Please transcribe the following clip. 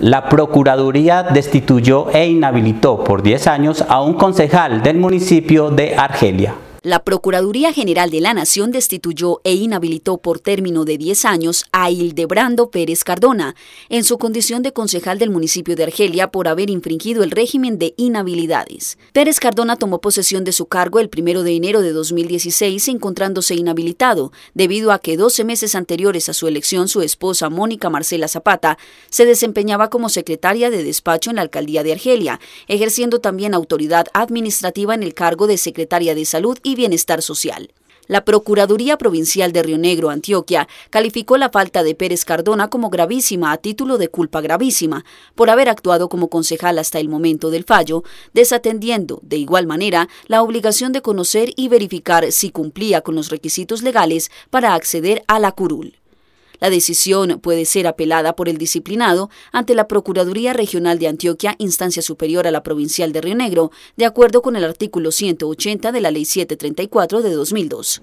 la Procuraduría destituyó e inhabilitó por 10 años a un concejal del municipio de Argelia. La Procuraduría General de la Nación destituyó e inhabilitó por término de 10 años a Hildebrando Pérez Cardona en su condición de concejal del municipio de Argelia por haber infringido el régimen de inhabilidades. Pérez Cardona tomó posesión de su cargo el 1 de enero de 2016 encontrándose inhabilitado debido a que 12 meses anteriores a su elección su esposa Mónica Marcela Zapata se desempeñaba como secretaria de despacho en la alcaldía de Argelia, ejerciendo también autoridad administrativa en el cargo de secretaria de salud y Bienestar Social. La Procuraduría Provincial de Río Negro, Antioquia, calificó la falta de Pérez Cardona como gravísima a título de culpa gravísima, por haber actuado como concejal hasta el momento del fallo, desatendiendo, de igual manera, la obligación de conocer y verificar si cumplía con los requisitos legales para acceder a la curul. La decisión puede ser apelada por el disciplinado ante la Procuraduría Regional de Antioquia, instancia superior a la provincial de Río Negro, de acuerdo con el artículo 180 de la Ley 734 de 2002.